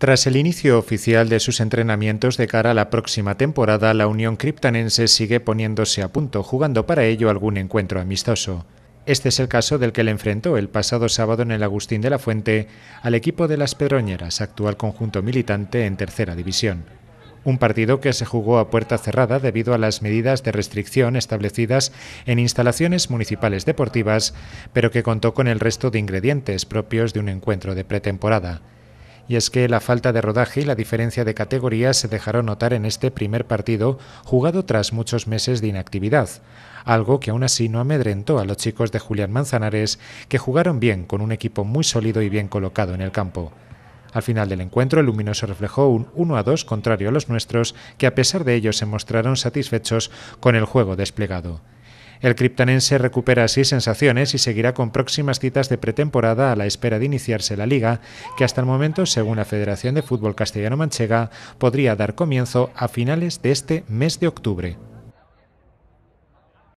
Tras el inicio oficial de sus entrenamientos de cara a la próxima temporada, la Unión Criptanense sigue poniéndose a punto, jugando para ello algún encuentro amistoso. Este es el caso del que le enfrentó el pasado sábado en el Agustín de la Fuente al equipo de las Pedroñeras, actual conjunto militante en tercera división. Un partido que se jugó a puerta cerrada debido a las medidas de restricción establecidas en instalaciones municipales deportivas, pero que contó con el resto de ingredientes propios de un encuentro de pretemporada y es que la falta de rodaje y la diferencia de categorías se dejaron notar en este primer partido jugado tras muchos meses de inactividad, algo que aún así no amedrentó a los chicos de Julián Manzanares, que jugaron bien con un equipo muy sólido y bien colocado en el campo. Al final del encuentro, el Luminoso reflejó un 1 a 2 contrario a los nuestros, que a pesar de ello se mostraron satisfechos con el juego desplegado. El criptanense recupera así sensaciones y seguirá con próximas citas de pretemporada a la espera de iniciarse la liga, que hasta el momento, según la Federación de Fútbol Castellano-Manchega, podría dar comienzo a finales de este mes de octubre.